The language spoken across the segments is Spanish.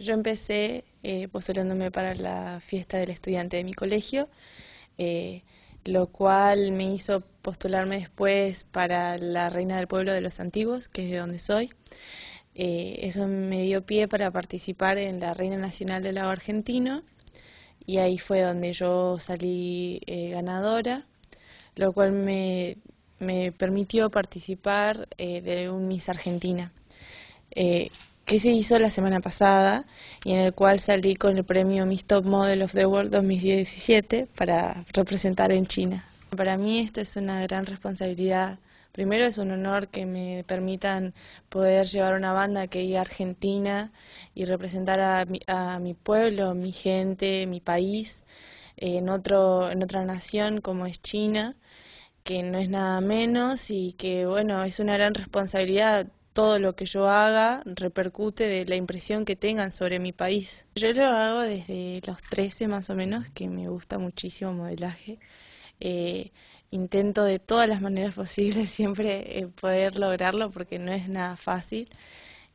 Yo empecé eh, postulándome para la fiesta del estudiante de mi colegio, eh, lo cual me hizo postularme después para la Reina del Pueblo de los Antiguos, que es de donde soy. Eh, eso me dio pie para participar en la Reina Nacional del Lago Argentino y ahí fue donde yo salí ganadora, lo cual me, me permitió participar de un Miss Argentina que se hizo la semana pasada y en el cual salí con el premio Miss Top Model of the World 2017 para representar en China. Para mí esta es una gran responsabilidad. Primero es un honor que me permitan poder llevar una banda que iba a Argentina y representar a mi, a mi pueblo, mi gente, mi país, en, otro, en otra nación como es China que no es nada menos y que bueno, es una gran responsabilidad todo lo que yo haga repercute de la impresión que tengan sobre mi país. Yo lo hago desde los 13 más o menos, que me gusta muchísimo modelaje. Eh, intento de todas las maneras posibles siempre eh, poder lograrlo porque no es nada fácil.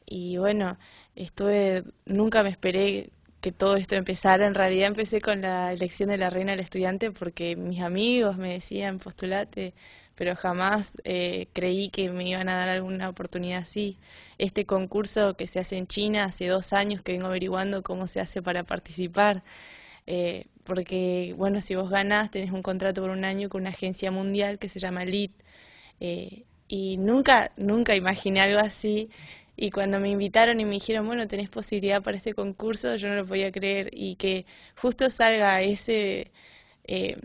Y bueno, estuve, nunca me esperé que todo esto empezara. En realidad empecé con la elección de la reina del estudiante porque mis amigos me decían postulate, pero jamás eh, creí que me iban a dar alguna oportunidad así. Este concurso que se hace en China, hace dos años que vengo averiguando cómo se hace para participar. Eh, porque, bueno, si vos ganás, tenés un contrato por un año con una agencia mundial que se llama LIT. Eh, y nunca, nunca imaginé algo así. Y cuando me invitaron y me dijeron, bueno, tenés posibilidad para este concurso, yo no lo podía creer. Y que justo salga ese, eh,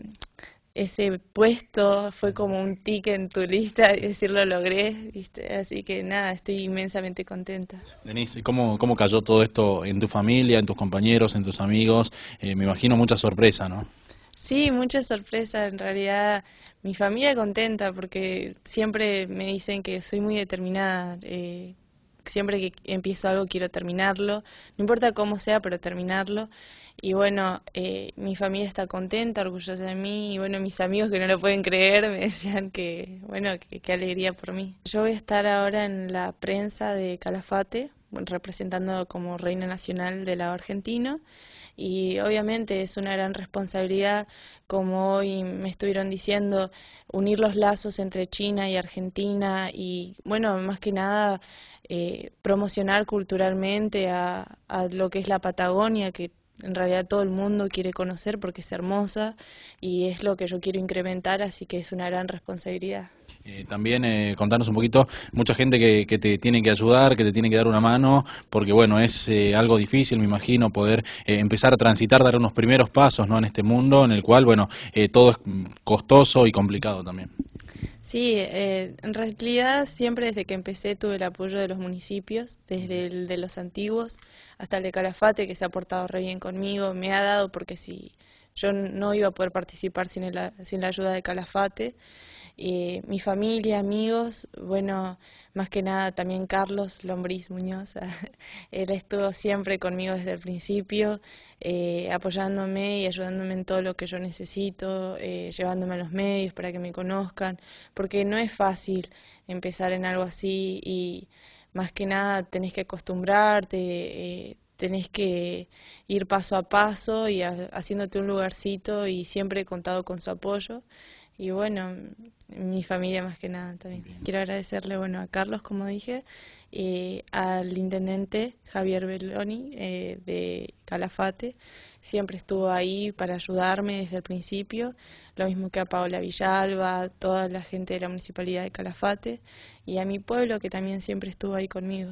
ese puesto fue como un ticket en tu lista y decir lo logré, Así que nada, estoy inmensamente contenta. Denise, ¿cómo, ¿cómo cayó todo esto en tu familia, en tus compañeros, en tus amigos? Eh, me imagino mucha sorpresa, ¿no? Sí, mucha sorpresa. En realidad, mi familia contenta porque siempre me dicen que soy muy determinada. Eh, siempre que empiezo algo quiero terminarlo, no importa cómo sea, pero terminarlo. Y bueno, eh, mi familia está contenta, orgullosa de mí, y bueno, mis amigos que no lo pueden creer me decían que, bueno, qué alegría por mí. Yo voy a estar ahora en la prensa de Calafate, representando como reina nacional de la argentino y obviamente es una gran responsabilidad, como hoy me estuvieron diciendo, unir los lazos entre China y Argentina y bueno, más que nada eh, promocionar culturalmente a lo que es la Patagonia, que en realidad todo el mundo quiere conocer porque es hermosa y es lo que yo quiero incrementar, así que es una gran responsabilidad. Eh, también contarnos eh, contanos un poquito, mucha gente que, te tiene que ayudar, que te tiene que dar una mano, porque bueno, es eh, algo difícil, me imagino, poder empezar a transitar, dar unos primeros pasos ¿no? en este mundo en el cual, bueno, todo es costoso y complicado también. Sí, en realidad siempre desde que empecé tuve el apoyo de los municipios, desde el de los antiguos hasta el de Calafate, que se ha portado re bien conmigo, me ha dado porque si yo no iba a poder participar sin, sin la ayuda de Calafate. Eh, mi familia, amigos, bueno, más que nada también Carlos Lombriz Muñoz, él estuvo siempre conmigo desde el principio, eh, apoyándome y ayudándome en todo lo que yo necesito, eh, llevándome a los medios para que me conozcan, porque no es fácil empezar en algo así y más que nada tenés que acostumbrarte tenés que ir paso a paso y haciéndote un lugarcito y siempre he contado con su apoyo y bueno, mi familia más que nada también. Quiero agradecerle bueno a Carlos, como dije, al intendente Javier Belloni eh, de Calafate, siempre estuvo ahí para ayudarme desde el principio, lo mismo que a Paola Villalba, a toda la gente de la municipalidad de Calafate y a mi pueblo que también siempre estuvo ahí conmigo.